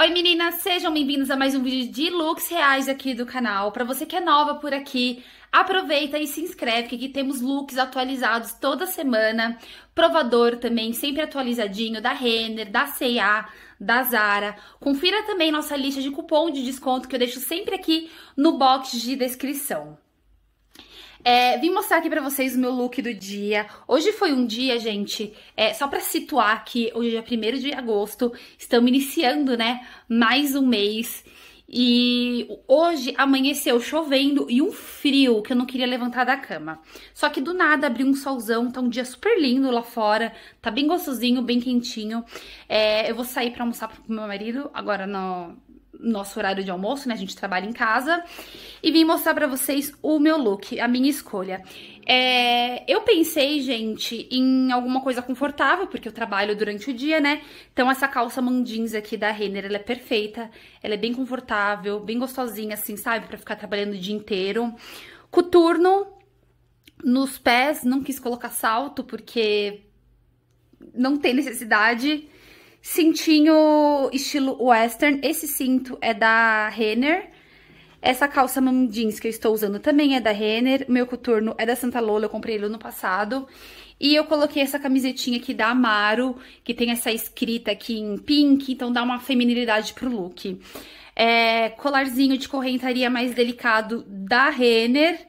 Oi meninas, sejam bem-vindas a mais um vídeo de looks reais aqui do canal. Para você que é nova por aqui, aproveita e se inscreve que aqui temos looks atualizados toda semana. Provador também, sempre atualizadinho, da Renner, da C&A, da Zara. Confira também nossa lista de cupom de desconto que eu deixo sempre aqui no box de descrição. É, vim mostrar aqui para vocês o meu look do dia. Hoje foi um dia, gente, é, só para situar que hoje é 1 de agosto, estamos iniciando, né, mais um mês. E hoje amanheceu chovendo e um frio que eu não queria levantar da cama. Só que do nada abriu um solzão, tá um dia super lindo lá fora, tá bem gostosinho, bem quentinho. É, eu vou sair para almoçar com meu marido agora no, nosso horário de almoço, né? A gente trabalha em casa. E vim mostrar para vocês o meu look, a minha escolha. É, eu pensei, gente, em alguma coisa confortável, porque eu trabalho durante o dia, né? Então essa calça mandins aqui da Renner, ela é perfeita. Ela é bem confortável, bem gostosinha, assim, sabe? para ficar trabalhando o dia inteiro. Coturno nos pés, não quis colocar salto, porque não tem necessidade Cintinho estilo western. Esse cinto é da Renner. Essa calça mom jeans que eu estou usando também é da Renner. Meu coturno é da Santa Lola, eu comprei ele ano passado. E eu coloquei essa camisetinha aqui da Amaro, que tem essa escrita aqui em pink, então dá uma feminilidade pro look. É, colarzinho de correntaria mais delicado da Renner.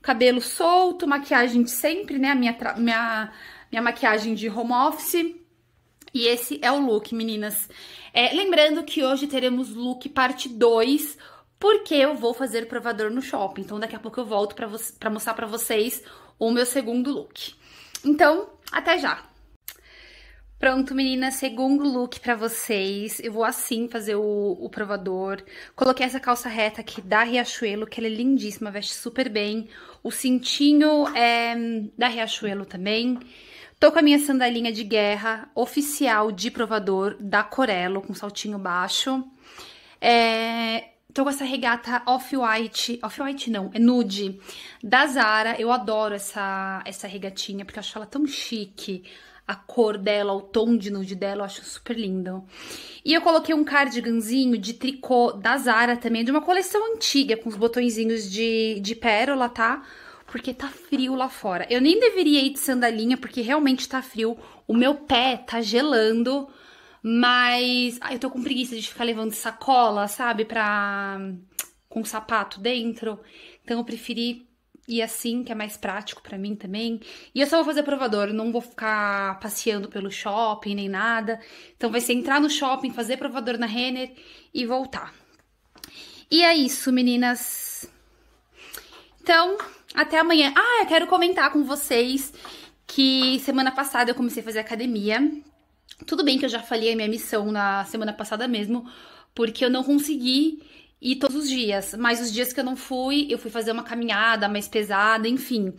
Cabelo solto, maquiagem de sempre, né? A minha, minha, minha maquiagem de home office. E esse é o look, meninas. É, lembrando que hoje teremos look parte 2, porque eu vou fazer provador no shopping. Então, daqui a pouco eu volto para mostrar para vocês o meu segundo look. Então, até já! Pronto, meninas, segundo look pra vocês. Eu vou assim fazer o, o, provador. Coloquei essa calça reta aqui da Riachuelo, que ela é lindíssima, veste super bem. O cintinho é hum, da Riachuelo também. Tô com a minha sandalinha de guerra oficial de provador da Corello, com saltinho baixo. É, tô com essa regata off-white, off-white não, é nude, da Zara. Eu adoro essa, essa regatinha, porque eu acho ela tão chique. A cor dela, o tom de nude dela, eu acho super lindo. E eu coloquei um cardiganzinho de tricô da Zara também, de uma coleção antiga, com os botõezinhos de, de pérola, tá? Tá? porque tá frio lá fora. Eu nem deveria ir de sandalinha, porque realmente tá frio. O meu pé tá gelando, mas... Ah, eu tô com preguiça de ficar levando sacola, sabe? Pra... com sapato dentro. Então eu preferi ir assim, que é mais prático para mim também. E eu só vou fazer provador, não vou ficar passeando pelo shopping nem nada. Então vai ser entrar no shopping, fazer provador na Renner e voltar. E é isso, meninas. Então, até amanhã. Ah, eu quero comentar com vocês que semana passada eu comecei a fazer academia. Tudo bem que eu já falei a minha missão na semana passada mesmo, porque eu não consegui e todos os dias, mas os dias que eu não fui, eu fui fazer uma caminhada mais pesada, enfim.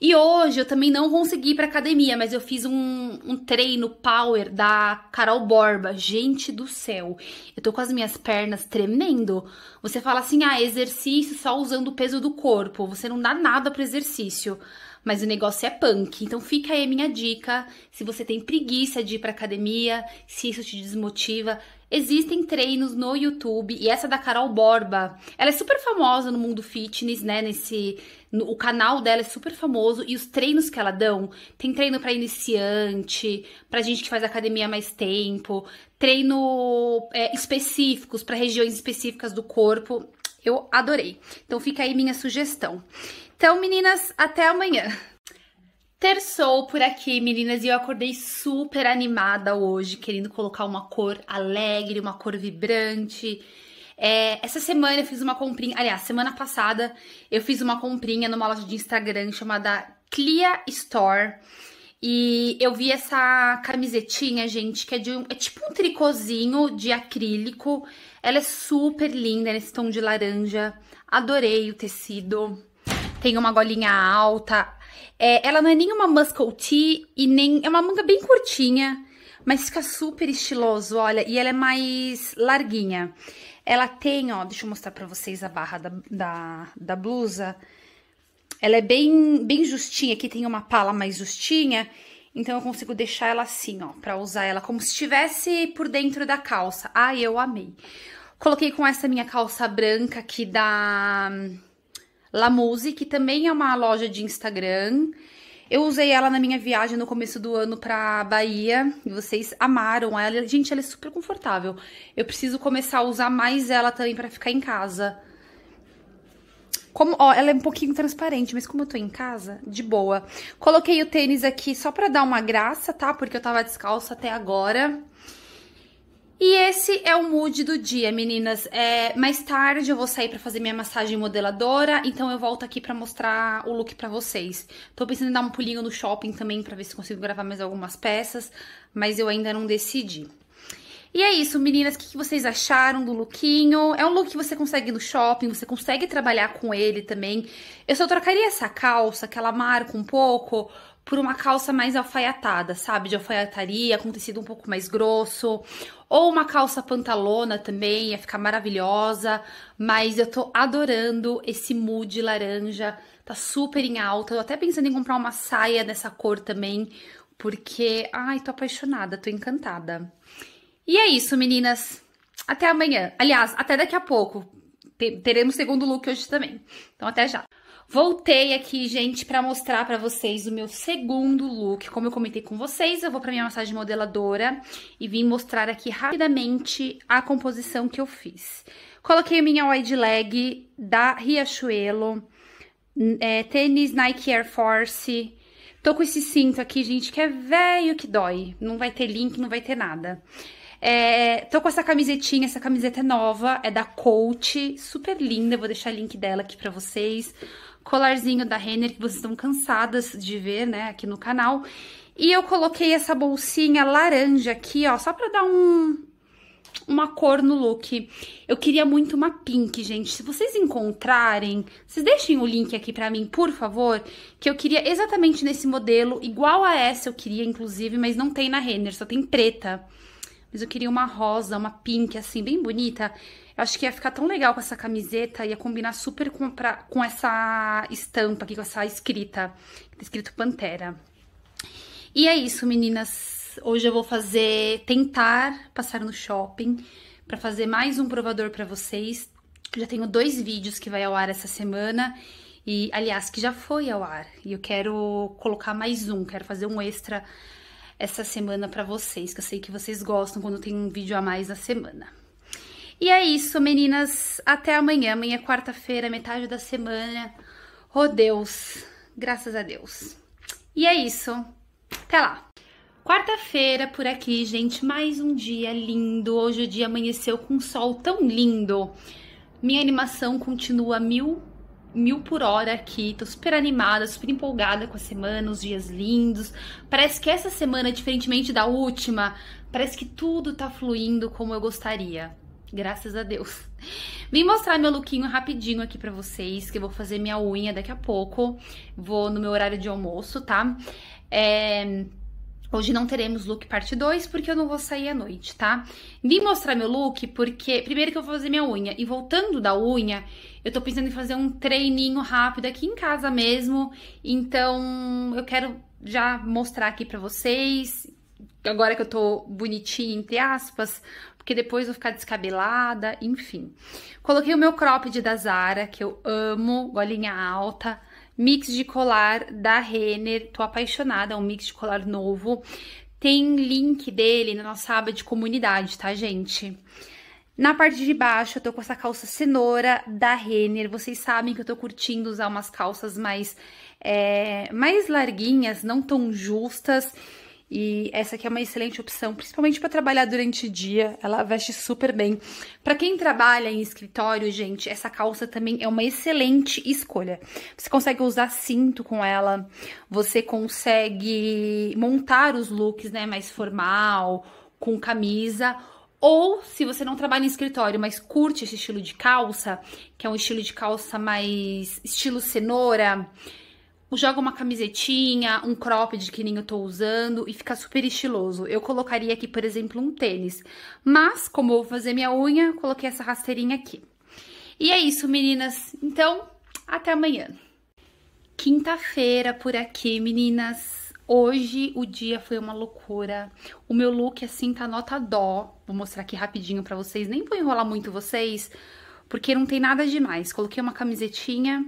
E hoje eu também não consegui ir pra academia, mas eu fiz um, um treino power da Carol Borba. Gente do céu, eu tô com as minhas pernas tremendo. Você fala assim, ah, exercício só usando o peso do corpo, você não dá nada pro exercício mas o negócio é punk. Então fica aí a minha dica. Se você tem preguiça de ir pra academia, se isso te desmotiva, existem treinos no YouTube e essa é da Carol Borba, ela é super famosa no mundo fitness, né? Nesse, no, o canal dela é super famoso e os treinos que ela dão, tem treino para iniciante, para gente que faz academia há mais tempo, treino é, específicos para regiões específicas do corpo. Eu adorei. Então fica aí minha sugestão. Então, meninas, até amanhã. Terçou por aqui, meninas, e eu acordei super animada hoje, querendo colocar uma cor alegre, uma cor vibrante. É, essa semana eu fiz uma comprinha, aliás, semana passada eu fiz uma comprinha numa loja de Instagram chamada Clia Store. E eu vi essa camisetinha, gente, que é de um, é tipo um tricôzinho de acrílico. Ela é super linda, nesse tom de laranja. Adorei o tecido. Tem uma golinha alta. É, ela não é nem uma muscle tee e nem... É uma manga bem curtinha, mas fica super estiloso, olha. E ela é mais larguinha. Ela tem, ó, deixa eu mostrar pra vocês a barra da, da, da blusa. Ela é bem, bem justinha, aqui tem uma pala mais justinha, então eu consigo deixar ela assim, ó, pra usar ela como se estivesse por dentro da calça. Ai, eu amei. Coloquei com essa minha calça branca aqui da hum, La Muse, que também é uma loja de Instagram. Eu usei ela na minha viagem no começo do ano pra Bahia e vocês amaram ela. Gente, ela é super confortável. Eu preciso começar a usar mais ela também pra ficar em casa. Como, ó, ela é um pouquinho transparente, mas como eu tô em casa, de boa. Coloquei o tênis aqui só pra dar uma graça, tá? Porque eu tava descalça até agora. E esse é o mood do dia, meninas. É, mais tarde eu vou sair pra fazer minha massagem modeladora, então eu volto aqui pra mostrar o look pra vocês. Tô pensando em dar um pulinho no shopping também pra ver se consigo gravar mais algumas peças, mas eu ainda não decidi. E é isso, meninas. O que, que vocês acharam do lookinho? É um look que você consegue no shopping, você consegue trabalhar com ele também. Eu só trocaria essa calça, que ela marca um pouco, por uma calça mais alfaiatada, sabe? De alfaiataria, com tecido um pouco mais grosso. Ou uma calça pantalona também, ia ficar maravilhosa. Mas eu tô adorando esse mood laranja. Tá super em alta. Eu até pensando em comprar uma saia dessa cor também. Porque, ai, tô apaixonada, tô encantada. E é isso, meninas. Até amanhã. Aliás, até daqui a pouco. Teremos segundo look hoje também. Então, até já. Voltei aqui, gente, para mostrar para vocês o meu segundo look. Como eu comentei com vocês, eu vou para minha massagem modeladora e vim mostrar aqui rapidamente a composição que eu fiz. Coloquei minha wide leg da Riachuelo, hum, é, tênis Nike Air Force. Tô com esse cinto aqui, gente, que é velho que dói. Não vai ter link, não vai ter nada. É, tô com essa camisetinha, essa camiseta é nova, é da Coach, super linda, vou deixar o link dela aqui pra vocês. Colarzinho da Renner, que vocês estão cansadas de ver, né, aqui no canal. E eu coloquei essa bolsinha laranja aqui, ó, só pra dar um, uma cor no look. Eu queria muito uma pink, gente. Se vocês encontrarem, vocês deixem o link aqui pra mim, por favor, que eu queria exatamente nesse modelo, igual a essa eu queria, inclusive, mas não tem na Renner, só tem preta mas eu queria uma rosa, uma pink, assim, bem bonita. Eu acho que ia ficar tão legal com essa camiseta, ia combinar super com, pra, com essa estampa aqui, com essa escrita, tá escrito Pantera. E é isso, meninas. Hoje eu vou fazer, tentar passar no shopping para fazer mais um provador para vocês. Eu já tenho dois vídeos que vai ao ar essa semana e, aliás, que já foi ao ar. E eu quero colocar mais um, quero fazer um extra essa semana para vocês, que eu sei que vocês gostam quando tem um vídeo a mais na semana. E é isso, meninas. Até amanhã. Amanhã é quarta-feira, metade da semana. Oh, Deus. Graças a Deus. E é isso. Até lá. Quarta-feira por aqui, gente. Mais um dia lindo. Hoje o dia amanheceu com um sol tão lindo. Minha animação continua mil mil por hora aqui, tô super animada, super empolgada com a semana, os dias lindos. Parece que essa semana, diferentemente da última, parece que tudo tá fluindo como eu gostaria. Graças a Deus. Vim mostrar meu lookinho rapidinho aqui pra vocês, que eu vou fazer minha unha daqui a pouco. Vou no meu horário de almoço, tá? É Hoje não teremos look parte 2, porque eu não vou sair à noite, tá? Vim mostrar meu look porque, primeiro que eu vou fazer minha unha, e voltando da unha, eu tô pensando em fazer um treininho rápido aqui em casa mesmo, então eu quero já mostrar aqui pra vocês, agora que eu tô bonitinha, entre aspas, porque depois vou ficar descabelada, enfim. Coloquei o meu cropped da Zara, que eu amo, golinha alta, Mix de colar da Renner, tô apaixonada, é um mix de colar novo. Tem link dele na nossa aba de comunidade, tá, gente? Na parte de baixo, eu tô com essa calça cenoura da Renner. Vocês sabem que eu tô curtindo usar umas calças mais, é, mais larguinhas, não tão justas. E essa aqui é uma excelente opção, principalmente para trabalhar durante o dia. Ela veste super bem. Para quem trabalha em escritório, gente, essa calça também é uma excelente escolha. Você consegue usar cinto com ela, você consegue montar os looks, né, mais formal, com camisa, ou se você não trabalha em escritório, mas curte esse estilo de calça, que é um estilo de calça mais estilo cenoura, joga uma camisetinha, um cropped que nem eu tô usando e fica super estiloso. Eu colocaria aqui, por exemplo, um tênis. Mas, como eu vou fazer minha unha, coloquei essa rasteirinha aqui. E é isso, meninas. Então, até amanhã. Quinta-feira por aqui, meninas. Hoje o dia foi uma loucura. O meu look, assim, tá nota dó. Vou mostrar aqui rapidinho pra vocês. Nem vou enrolar muito vocês, porque não tem nada demais. Coloquei uma camisetinha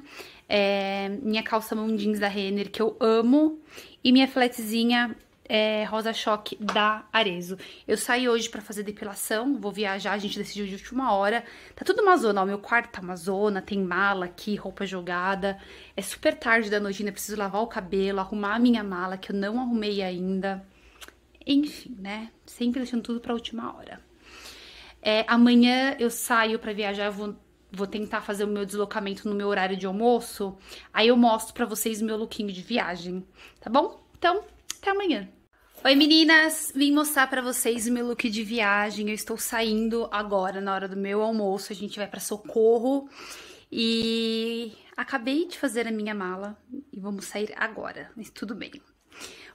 é, minha calça mão jeans da Renner, que eu amo, e minha fletezinha é, rosa choque da Arezo. Eu saí hoje para fazer depilação, vou viajar, a gente decidiu de última hora. Tá tudo uma zona, ó, meu quarto tá uma zona, tem mala aqui, roupa jogada. É super tarde da noite, ainda preciso lavar o cabelo, arrumar a minha mala que eu não arrumei ainda. Enfim, né? Sempre deixando tudo para última hora. É, amanhã eu saio para viajar, eu vou vou tentar fazer o meu deslocamento no meu horário de almoço. Aí eu mostro para vocês meu lookinho de viagem, tá bom? Então, até amanhã. Oi meninas, vim mostrar para vocês o meu look de viagem. Eu estou saindo agora na hora do meu almoço. A gente vai para Socorro e acabei de fazer a minha mala e vamos sair agora. Mas tudo bem.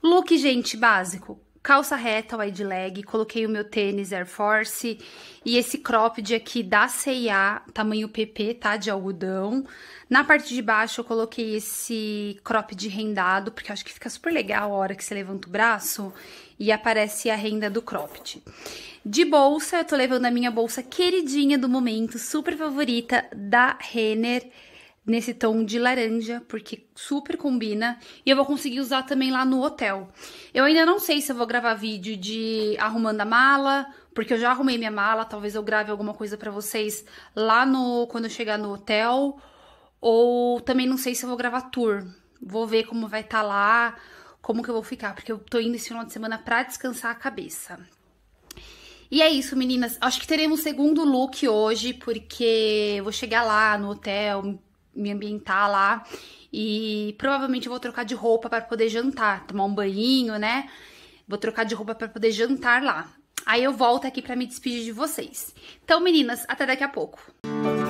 Look, gente, básico: calça reta, wide leg, coloquei o meu tênis Air Force e esse cropped aqui da C&A, tamanho PP, tá, de algodão. Na parte de baixo eu coloquei esse cropped rendado, porque eu acho que fica super legal a hora que você levanta o braço e aparece a renda do cropped. De bolsa, eu tô levando a minha bolsa queridinha do momento, super favorita, da Renner, nesse tom de laranja, porque super combina. E eu vou conseguir usar também lá no hotel. Eu ainda não sei se eu vou gravar vídeo de arrumando a mala, porque eu já arrumei minha mala. Talvez eu grave alguma coisa para vocês lá no quando eu chegar no hotel. Ou também não sei se eu vou gravar tour. Vou ver como vai estar tá lá, como que eu vou ficar, porque eu tô indo esse final de semana pra descansar a cabeça. E é isso, meninas. Acho que teremos segundo look hoje, porque vou chegar lá no hotel, me ambientar lá e provavelmente vou trocar de roupa para poder jantar, tomar um banhinho, né? Vou trocar de roupa para poder jantar lá. Aí eu volto aqui para me despedir de vocês. Então, meninas, até daqui a pouco. Música